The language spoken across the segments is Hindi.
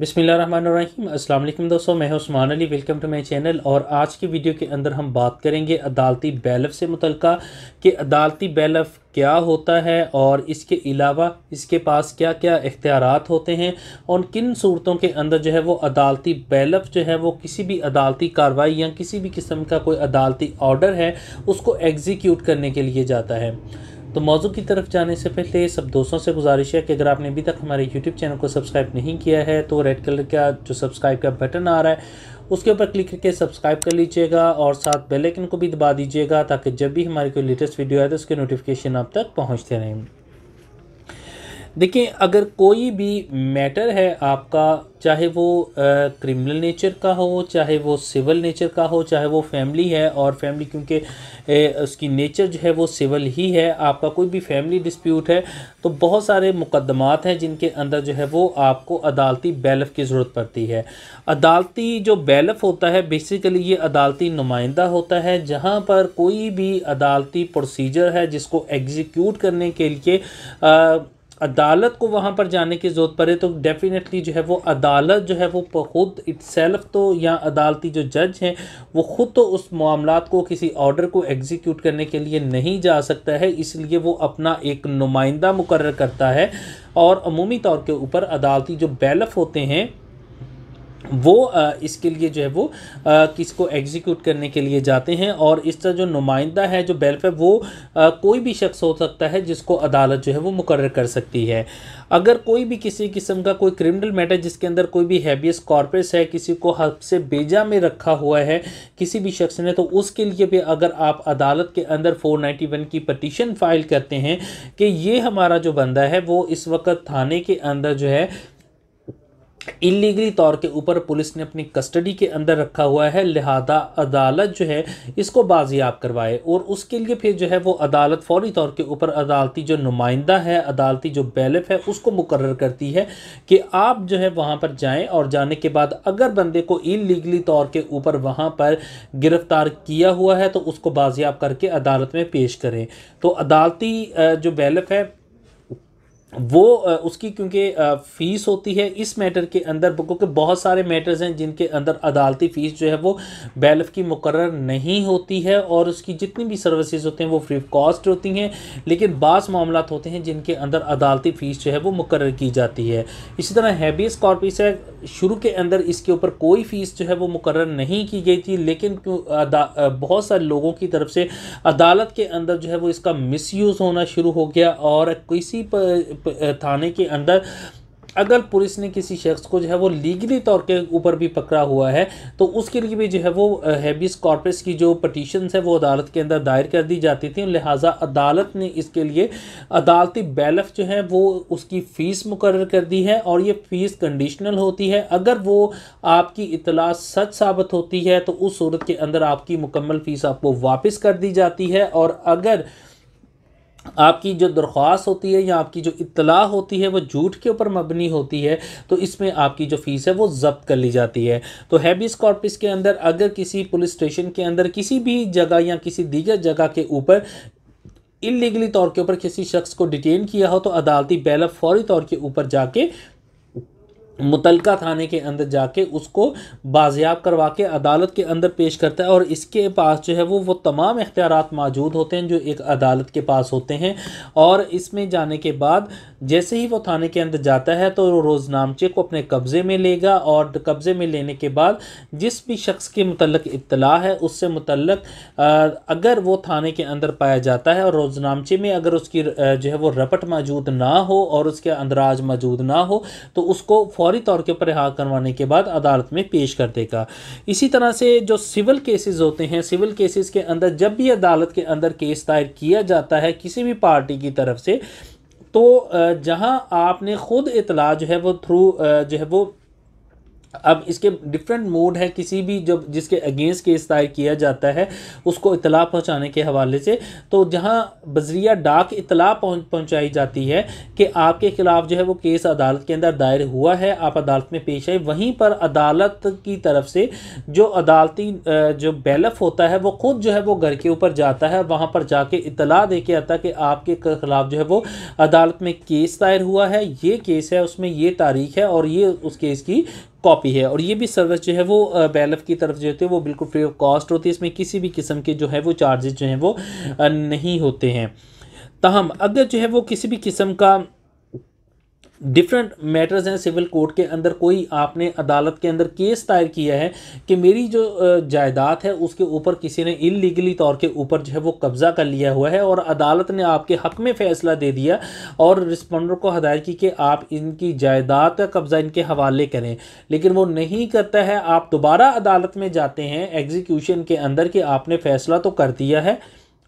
बिसमीम अस्सलाम वालेकुम दोस्तों मैं Usman Ali welcome to my channel और आज की वीडियो के अंदर हम बात करेंगे अदालती बैलफ से मुतल कि अदालती बैलफ क्या होता है और इसके अलावा इसके पास क्या क्या इख्तियार होते हैं और किन सूरतों के अंदर जो है वो अदालती बैलफ जो है वो किसी भी अदालती कार्रवाई या किसी भी किस्म का कोई अदालती ऑर्डर है उसको एग्जीक्यूट करने के लिए जाता है तो मौजू की तरफ जाने से पहले सब दोस्तों से गुजारिश है कि अगर आपने अभी तक हमारे यूट्यूब चैनल को सब्सक्राइब नहीं किया है तो रेड कलर का जो सब्सक्राइब का बटन आ रहा है उसके ऊपर क्लिक करके सब्सक्राइब कर लीजिएगा और साथ बेल आइकन को भी दबा दीजिएगा ताकि जब भी हमारी कोई लेटेस्ट वीडियो आए तो उसके नोटिफिकेशन आप तक पहुँचते रहें देखिए अगर कोई भी मैटर है आपका चाहे वो क्रिमिनल नेचर का हो चाहे वो सिविल नेचर का हो चाहे वो फैमिली है और फैमिली क्योंकि उसकी नेचर जो है वो सिविल ही है आपका कोई भी फैमिली डिस्प्यूट है तो बहुत सारे मुकदमात हैं जिनके अंदर जो है वो आपको अदालती बैलफ की ज़रूरत पड़ती है अदालती जो बैलफ होता है बेसिकली ये अदालती नुमाइंदा होता है जहाँ पर कोई भी अदालती प्रोसीजर है जिसको एग्जीक्यूट करने के लिए आ, अदालत को वहाँ पर जाने की ज़रूरत पड़े तो डेफ़िनेटली जो है वो अदालत जो है वो खुद सेल्फ तो या अदालती जो जज हैं वो ख़ुद तो उस मामला को किसी ऑर्डर को एग्जीक्यूट करने के लिए नहीं जा सकता है इसलिए वो अपना एक नुमाइंदा मुकर करता है और अमूमी तौर के ऊपर अदालती जो बैलफ होते हैं वो इसके लिए जो है वो किसको एग्जीक्यूट करने के लिए जाते हैं और इसका जो नुमाइंदा है जो बेल्फ है वो कोई भी शख्स हो सकता है जिसको अदालत जो है वो मुकर कर सकती है अगर कोई भी किसी किस्म का कोई क्रिमिनल मैटर जिसके अंदर कोई भी हैबियस कॉर्पस है किसी को हब से बेजा में रखा हुआ है किसी भी शख्स ने तो उसके लिए भी अगर आप अदालत के अंदर 491 की पटिशन फाइल करते हैं कि ये हमारा जो बंदा है वो इस वक्त थाने के अंदर जो है इलीगली तौर के ऊपर पुलिस ने अपनी कस्टडी के अंदर रखा हुआ है लिहाजा अदालत जो है इसको बाजियाब करवाए और उसके लिए फिर जो है वो अदालत फौरी तौर के ऊपर अदालती जो नुमाइंदा है अदालती जो बेलफ है उसको मुकर करती है कि आप जो है वहाँ पर जाएँ और जाने के बाद अगर बंदे को इलीगली तौर के ऊपर वहाँ पर गिरफ्तार किया हुआ है तो उसको बाजियाब करके अदालत में पेश करें तो अदालती जो बेलफ है वो उसकी क्योंकि फ़ीस होती है इस मैटर के अंदर क्योंकि बहुत सारे मैटर्स हैं जिनके अंदर अदालती फ़ीस जो है वो बैलफ की मुकर नहीं होती है और उसकी जितनी भी सर्विसेज होते हैं वो फ्री कॉस्ट होती हैं लेकिन बास मामला होते हैं जिनके अंदर अदालती फ़ीस जो है वो मुकर की जाती है इसी तरह हैबियस कॉर्पिस है शुरू के अंदर इसके ऊपर कोई फ़ीस जो है वो मुकर नहीं की गई थी लेकिन बहुत सारे लोगों की तरफ से अदालत के अंदर जो है वो इसका मिस होना शुरू हो गया और किसी पर थाने के अंदर अगर पुलिस ने किसी शख्स को जो है वो लीगली तौर के ऊपर भी पकड़ा हुआ है तो उसके लिए भी जो है वो हैबिस कॉर्पस की जो पटिशन है वो अदालत के अंदर दायर कर दी जाती थी लिहाजा अदालत ने इसके लिए अदालती बैलफ जो है वो उसकी फ़ीस मुकर कर दी है और ये फ़ीस कंडीशनल होती है अगर वो आपकी इतला सच साबित होती है तो उस सूरत के अंदर आपकी मुकम्मल फ़ीस आपको वापस कर दी जाती है और अगर आपकी जो दरख्वास्त होती है या आपकी जो इतला होती है वो झूठ के ऊपर मबनी होती है तो इसमें आपकी जो फ़ीस है वो ज़ब्त कर ली जाती है तो हैबिस स्कॉर्पिस के अंदर अगर किसी पुलिस स्टेशन के अंदर किसी भी जगह या किसी दीगर जगह के ऊपर इलीगली तौर के ऊपर किसी शख्स को डिटेन किया हो तो अदालती बैलअप फौरी तौर के ऊपर जाके मुतलका थाने के अंदर जाके उसको बाजियाब करवा के अदालत के अंदर पेश करता है और इसके पास जो है वो वो तमाम इख्तियार मौजूद होते हैं जो एक अदालत के पास होते हैं और इसमें जाने के बाद जैसे ही वो थाने के अंदर जाता है तो रोज़नामचे को अपने कब्ज़े में लेगा और कब्ज़े में लेने के बाद जिस भी शख्स के मतलब इतला है उससे मतलब अगर वो थाने के अंदर पाया जाता है और रोज़नामचे में अगर उसकी जो है वो रपट मौजूद ना हो और उसके अंदराज मौजूद ना हो तो उसको फौरी तौर के ऊपर रिहा करवाने के बाद अदालत में पेश कर देगा इसी तरह से जो सिविल केसेस होते हैं सिविल केसेस के अंदर जब भी अदालत के अंदर केस दायर किया जाता है किसी भी पार्टी की तरफ से तो जहां आपने ख़ुद इतला जो है वो थ्रू जो है वो अब इसके डिफरेंट मोड है किसी भी जब जिसके अगेंस्ट केस दायर किया जाता है उसको इतला पहुंचाने के हवाले से तो जहां बजरिया डाक इतला पहुंचाई जाती है कि आपके खिलाफ जो है वो केस अदालत के अंदर दायर हुआ है आप अदालत में पेश आए वहीं पर अदालत की तरफ से जो अदालती जो बैलफ होता है वो खुद जो है वो घर के ऊपर जाता है वहाँ पर जाके इतला दे के आता है कि आपके खिलाफ जो है वो अदालत में केस दायर हुआ है ये केस है उसमें ये तारीख है और ये उस केस की कॉपी है और ये भी सर्विस जो है वो बैलफ की तरफ जो होती है वो बिल्कुल फ्री ऑफ कॉस्ट होती है इसमें किसी भी किस्म के जो है वो चार्जेज जो हैं वो नहीं होते हैं तहम अगर जो है वो किसी भी किस्म का डिफरेंट मैटर्स हैं सिविल कोर्ट के अंदर कोई आपने अदालत के अंदर केस दायर किया है कि मेरी जो जायदाद है उसके ऊपर किसी ने इलीगली तौर के ऊपर जो है वो कब्ज़ा कर लिया हुआ है और अदालत ने आपके हक में फ़ैसला दे दिया और रिस्पॉन्डर को हदायत की कि आप इनकी जायदाद का कब्ज़ा इनके हवाले करें लेकिन वो नहीं करता है आप दोबारा अदालत में जाते हैं एग्जीक्यूशन के अंदर कि आपने फ़ैसला तो कर दिया है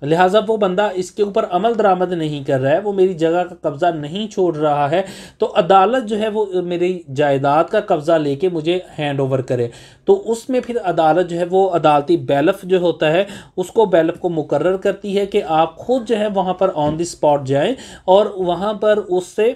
लिहाजा वो बंदा इसके ऊपर अमल दरामद नहीं कर रहा है वो मेरी जगह का कब्ज़ा नहीं छोड़ रहा है तो अदालत जो है वो मेरी जायदाद का कब्ज़ा लेके मुझे हैंड ओवर करे तो उसमें फिर अदालत जो है वो अदालती बैलफ जो होता है उसको बैलफ को मुकर करती है कि आप खुद जो है वहाँ पर ऑन द स्पॉट जाएँ और वहाँ पर उससे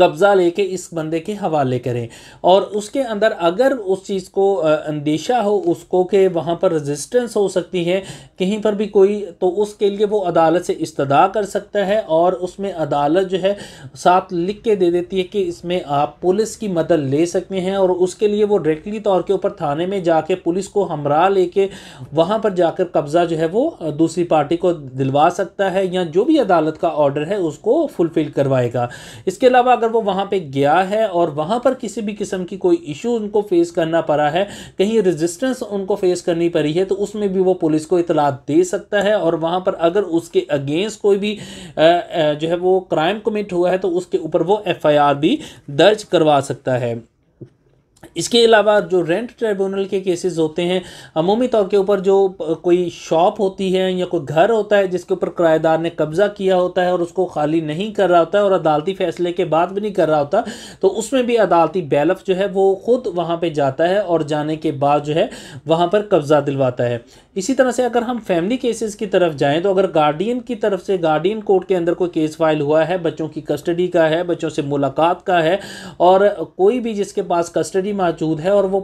कब्ज़ा लेके इस बंदे के हवाले करें और उसके अंदर अगर उस चीज़ को अंदेशा हो उसको कि वहाँ पर रेजिस्टेंस हो सकती है कहीं पर भी कोई तो उसके लिए वो अदालत से इस्तदा कर सकता है और उसमें अदालत जो है साथ लिख के दे देती है कि इसमें आप पुलिस की मदद ले सकते हैं और उसके लिए वो डायरेक्टली तौर के ऊपर थाने में जाके पुलिस को हमरा लेके वहाँ पर जाकर कब्ज़ा जो है वो दूसरी पार्टी को दिलवा सकता है या जो भी अदालत का ऑर्डर है उसको फुलफ़िल करवाएगा इसके अलावा अगर अगर वो वहाँ पे गया है और वहाँ पर किसी भी किस्म की कोई इशू उनको फेस करना पड़ा है कहीं रेजिस्टेंस उनको फेस करनी पड़ी है तो उसमें भी वो पुलिस को इतला दे सकता है और वहाँ पर अगर उसके अगेंस्ट कोई भी जो है वो क्राइम कमिट हुआ है तो उसके ऊपर वो एफ भी दर्ज करवा सकता है इसके अलावा जो रेंट ट्राइब्यूनल के केसेस होते हैं अमूमी तौर के ऊपर जो कोई शॉप होती है या कोई घर होता है जिसके ऊपर किराएदार ने कब्ज़ा किया होता है और उसको खाली नहीं कर रहा होता है और अदालती फैसले के बाद भी नहीं कर रहा होता तो उसमें भी अदालती बैलफ जो है वो ख़ुद वहाँ पर जाता है और जाने के बाद जो है वहाँ पर कब्ज़ा दिलवाता है इसी तरह से अगर हम फैमिली केसेस की तरफ जाएं तो अगर गार्डियन की तरफ से गार्डियन कोर्ट के अंदर कोई केस फाइल हुआ है बच्चों की कस्टडी का है बच्चों से मुलाकात का है और कोई भी जिसके पास कस्टडी मौजूद है और वो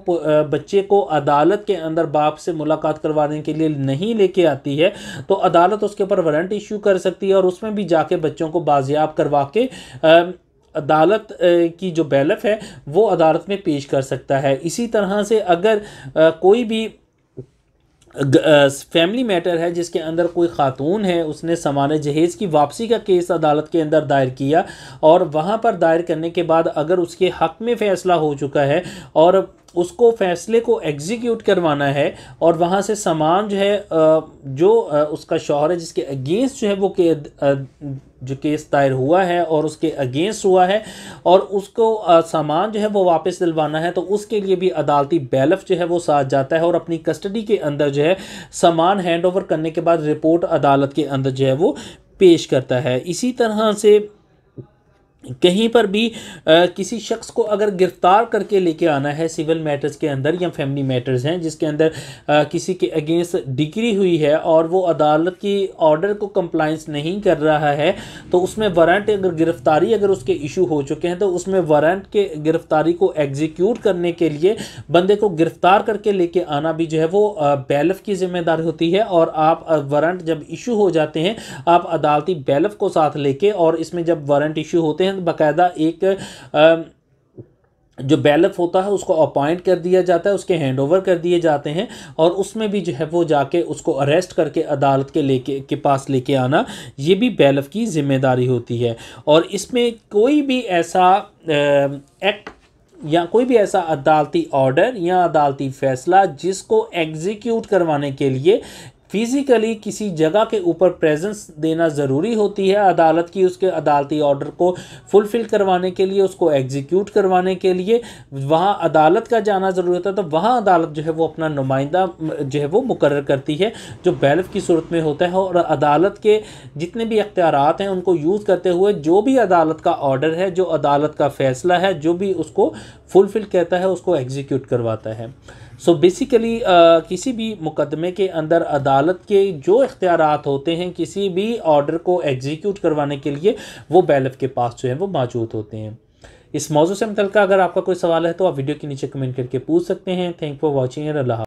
बच्चे को अदालत के अंदर बाप से मुलाकात करवाने के लिए नहीं लेके आती है तो अदालत उसके ऊपर वारंट इशू कर सकती है और उसमें भी जाके बच्चों को बाजियाब करवा के आ, अदालत की जो बैलफ है वो अदालत में पेश कर सकता है इसी तरह से अगर कोई भी फैमिली मैटर है जिसके अंदर कोई ख़ातून है उसने सामान जहेज़ की वापसी का केस अदालत के अंदर दायर किया और वहाँ पर दायर करने के बाद अगर उसके हक़ में फ़ैसला हो चुका है और उसको फैसले को एग्जीक्यूट करवाना है और वहाँ से सामान जो है जो उसका शोहर है जिसके अगेंस्ट जो है वो के जो केस दायर हुआ है और उसके अगेंस्ट हुआ है और उसको सामान जो है वो वापस दिलवाना है तो उसके लिए भी अदालती बैलफ जो है वो साथ जाता है और अपनी कस्टडी के अंदर जो है सामान हैंड ओवर करने के बाद रिपोर्ट अदालत के अंदर जो है वो पेश करता है इसी तरह से कहीं पर भी आ, किसी शख्स को अगर गिरफ़्तार करके लेके आना है सिविल मैटर्स के अंदर या फैमिली मैटर्स हैं जिसके अंदर आ, किसी के अगेंस्ट डिग्री हुई है और वो अदालत की ऑर्डर को कंप्लाइंस नहीं कर रहा है तो उसमें वारंट अगर गिरफ़्तारी अगर उसके इशू हो चुके हैं तो उसमें वारंट के गिरफ़्तारी को एग्जीक्यूट करने के लिए बंदे को गिरफ़्तार करके लेके आना भी जो है वो बैलफ की जिम्मेदारी होती है और आप वारंट जब इशू हो जाते हैं आप अदालती बैलफ को साथ लेके और इसमें जब वारंट इशू होते हैं में बाकायदा एक आ, जो बैलफ होता है उसको अपॉइंट कर दिया जाता है उसके हैंडओवर कर दिए जाते हैं और उसमें भी जो है वो जाके उसको अरेस्ट करके अदालत के लेके के पास लेके आना ये भी बैलफ की जिम्मेदारी होती है और इसमें कोई भी ऐसा एक्ट या कोई भी ऐसा अदालती ऑर्डर या अदालती फैसला जिसको एग्जीक्यूट करवाने के लिए फिज़िकली किसी जगह के ऊपर प्रेजेंस देना ज़रूरी होती है अदालत की उसके अदालती ऑर्डर को फुलफ़िल करवाने के लिए उसको एग्जीक्यूट करवाने के लिए वहाँ अदालत का जाना ज़रूरी होता है तो वहाँ अदालत जो है वो अपना नुमाइंदा जो है वो मुकर करती है जो बैलफ की सूरत में होता है और अदालत के जितने भी अख्तियार हैं उनको यूज़ करते हुए जो भी अदालत का ऑर्डर है जो अदालत का फ़ैसला है जो भी उसको फुलफ़िल कहता है उसको एग्जीक्यूट करवाता है सो so बेसिकली uh, किसी भी मुकदमे के अंदर अदालत के जो इख्तियार होते हैं किसी भी ऑर्डर को एग्जीक्यूट करवाने के लिए वो बैलफ के पास जो है वो मौजूद होते हैं इस मौजू से मुतल अगर आपका कोई सवाल है तो आप वीडियो के नीचे कमेंट करके पूछ सकते हैं थैंक फॉर वॉचिंग अल्लाह